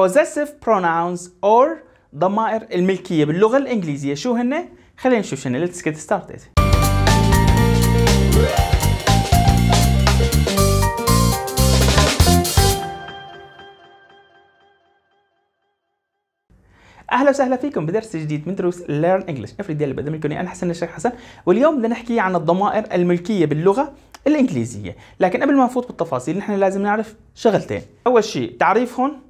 possessive pronouns or ضمائر الملكية باللغة الإنجليزية شو هن؟ خلينا نشوف شنو let's get started اهلا وسهلا فيكم بدرس جديد من دروس ليرن انجلش دي اللي بقدم لكم انا حسن الشيخ حسن واليوم بدنا نحكي عن الضمائر الملكيه باللغه الانجليزيه لكن قبل ما نفوت بالتفاصيل نحن لازم نعرف شغلتين اول شيء تعريفهم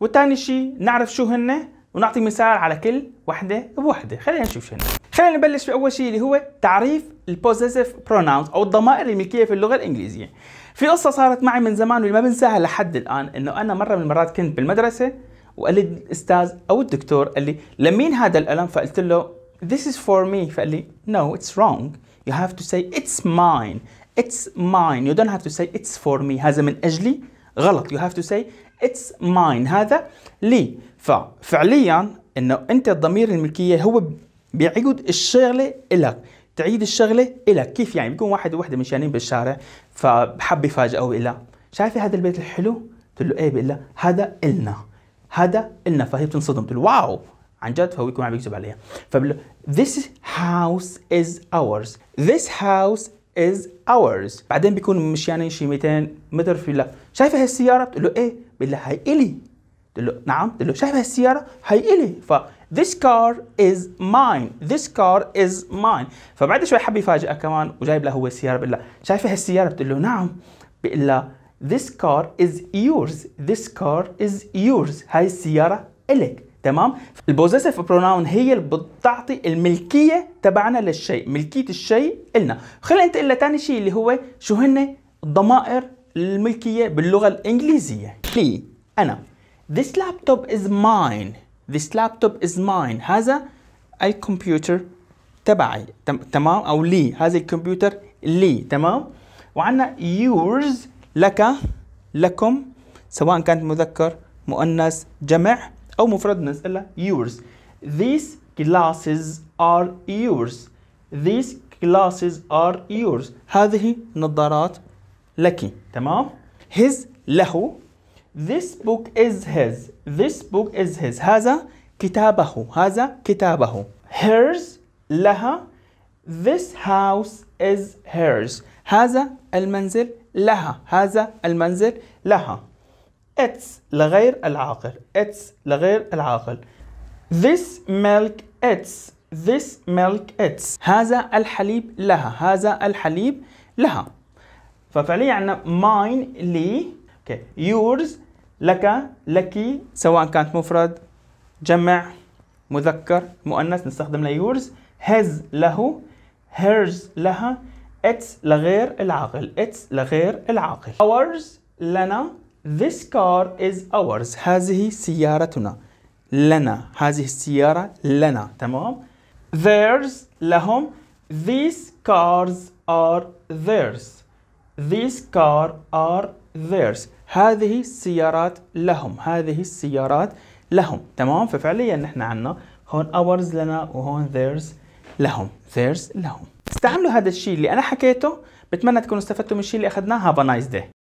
وثاني شيء نعرف شو هن ونعطي مثال على كل وحده بوحده خلينا نشوف شو هن خلينا نبلش باول شيء اللي هو تعريف البوزيسيف بروناونز او الضمائر الملكيه في اللغه الانجليزيه في قصه صارت معي من زمان واللي ما بنساها لحد الان انه انا مره من المرات كنت بالمدرسه وقال لي الاستاذ او الدكتور قال لي لمين هذا القلم فقلت له this is for me فقال لي no it's wrong you have to say it's mine it's mine you don't have to say it's for me هذا من اجلي غلط you have to say اتس ماين هذا لي ففعليا انه انت الضمير الملكيه هو بيعيد الشغله الك تعيد الشغله الك كيف يعني بيكون واحد ووحده مشانين بالشارع فحب يفاجئه إلا شايفه هذا البيت الحلو تقول له ايه بيقول لها هذا النا هذا النا فهي بتنصدم تقول واو عن جد فهو يكون عم يكذب عليها فبقول له this house is ours this house از اورز بعدين بيكون يعني شي 200 متر في لا شايفه هالسياره بتقول له ايه بيقول له هي الي بتقول له نعم بتقول له شايفه هالسياره هي الي ف This car is mine. This car is mine. فبعد شوي حب يفاجئها كمان وجايب لها هو السيارة بقول لها شايفة هالسيارة؟ بتقول له نعم. بقول لها This car is yours. This car is yours. هاي السيارة إلك. تمام البوزيسيف بروناون هي اللي بتعطي الملكيه تبعنا للشيء ملكيه الشيء إلنا خلينا ننتقل لثاني شيء اللي هو شو هن ضمائر الملكيه باللغه الانجليزيه لي انا this laptop is mine this laptop is mine هذا الكمبيوتر تبعي تمام او لي هذا الكمبيوتر لي تمام وعندنا yours لك لكم سواء كانت مذكر مؤنث جمع او مفرد نسألها yours these glasses are yours these glasses are yours هذه نظارات لك تمام his له this book is his this book is his هذا كتابه هذا كتابه hers لها this house is hers هذا المنزل لها هذا المنزل لها اتس لغير العاقل اتس لغير العاقل this milk its this milk its هذا الحليب لها هذا الحليب لها ففعليا عندنا mine لي اوكي yours لك لك سواء كانت مفرد جمع مذكر مؤنث نستخدم لا يورز his له hers لها its لغير العاقل its لغير العاقل ours لنا This car is ours هذه سيارتنا لنا هذه السيارة لنا تمام theirs لهم these cars are theirs these car are theirs هذه السيارات لهم هذه السيارات لهم تمام ففعليا نحن عنا هون ours لنا وهون theirs لهم theirs لهم استعملوا هذا الشيء اللي انا حكيته بتمنى تكونوا استفدتوا من الشيء اللي اخذناه have a nice day